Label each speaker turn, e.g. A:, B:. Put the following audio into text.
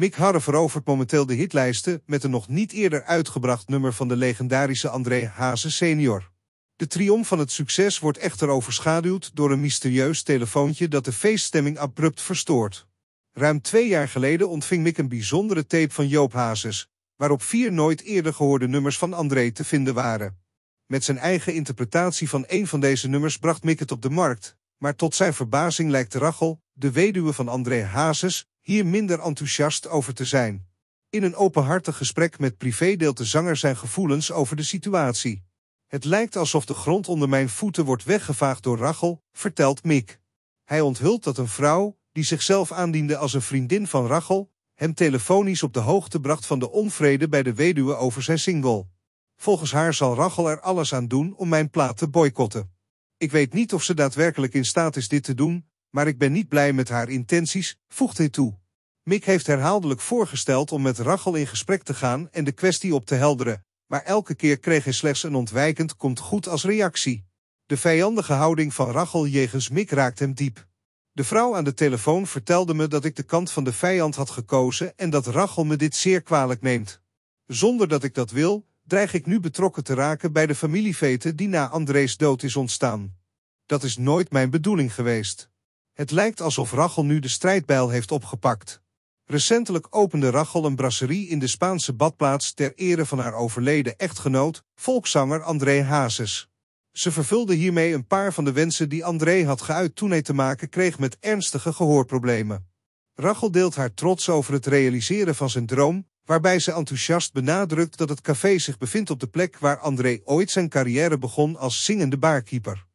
A: Mick Harre verovert momenteel de hitlijsten met een nog niet eerder uitgebracht nummer van de legendarische André Hazes senior. De triomf van het succes wordt echter overschaduwd door een mysterieus telefoontje dat de feeststemming abrupt verstoort. Ruim twee jaar geleden ontving Mick een bijzondere tape van Joop Hazes, waarop vier nooit eerder gehoorde nummers van André te vinden waren. Met zijn eigen interpretatie van een van deze nummers bracht Mick het op de markt, maar tot zijn verbazing lijkt Rachel, de weduwe van André Hazes, hier minder enthousiast over te zijn. In een openhartig gesprek met privé deelt de zanger zijn gevoelens over de situatie. Het lijkt alsof de grond onder mijn voeten wordt weggevaagd door Rachel, vertelt Mick. Hij onthult dat een vrouw, die zichzelf aandiende als een vriendin van Rachel, hem telefonisch op de hoogte bracht van de onvrede bij de weduwe over zijn single. Volgens haar zal Rachel er alles aan doen om mijn plaat te boycotten. Ik weet niet of ze daadwerkelijk in staat is dit te doen, maar ik ben niet blij met haar intenties, voegt hij toe. Mick heeft herhaaldelijk voorgesteld om met Rachel in gesprek te gaan en de kwestie op te helderen, maar elke keer kreeg hij slechts een ontwijkend komt goed als reactie. De vijandige houding van Rachel jegens Mick raakt hem diep. De vrouw aan de telefoon vertelde me dat ik de kant van de vijand had gekozen en dat Rachel me dit zeer kwalijk neemt. Zonder dat ik dat wil, dreig ik nu betrokken te raken bij de familieveten die na André's dood is ontstaan. Dat is nooit mijn bedoeling geweest. Het lijkt alsof Rachel nu de strijdbijl heeft opgepakt. Recentelijk opende Rachel een brasserie in de Spaanse badplaats ter ere van haar overleden echtgenoot, volkszanger André Hazes. Ze vervulde hiermee een paar van de wensen die André had geuit toen hij te maken kreeg met ernstige gehoorproblemen. Rachel deelt haar trots over het realiseren van zijn droom, waarbij ze enthousiast benadrukt dat het café zich bevindt op de plek waar André ooit zijn carrière begon als zingende barkeeper.